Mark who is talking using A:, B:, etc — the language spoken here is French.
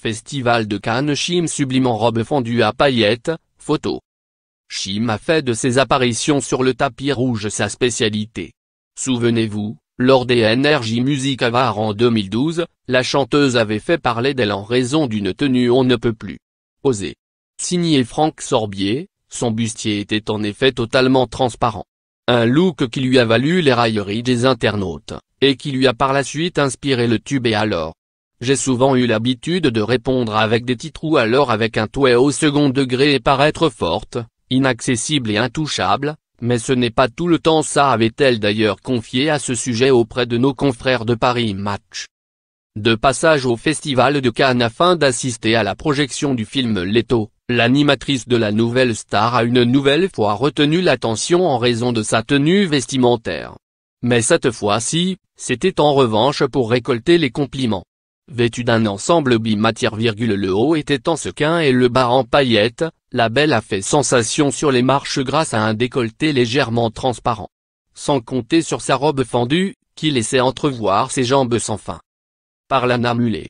A: Festival de Cannes Chim sublime en robe fendue à paillettes, photo. Chim a fait de ses apparitions sur le tapis rouge sa spécialité. Souvenez-vous, lors des NRJ Music Avar en 2012, la chanteuse avait fait parler d'elle en raison d'une tenue on ne peut plus. Oser. Signé Franck Sorbier, son bustier était en effet totalement transparent. Un look qui lui a valu les railleries des internautes, et qui lui a par la suite inspiré le tube et alors, j'ai souvent eu l'habitude de répondre avec des titres ou alors avec un toit au second degré et paraître forte, inaccessible et intouchable, mais ce n'est pas tout le temps ça avait-elle d'ailleurs confié à ce sujet auprès de nos confrères de Paris Match. De passage au Festival de Cannes afin d'assister à la projection du film Leto, l'animatrice de la nouvelle star a une nouvelle fois retenu l'attention en raison de sa tenue vestimentaire. Mais cette fois-ci, c'était en revanche pour récolter les compliments. Vêtue d'un ensemble bimatière, le haut était en sequin et le bas en paillettes, la belle a fait sensation sur les marches grâce à un décolleté légèrement transparent. Sans compter sur sa robe fendue, qui laissait entrevoir ses jambes sans fin. Par l'anamulé.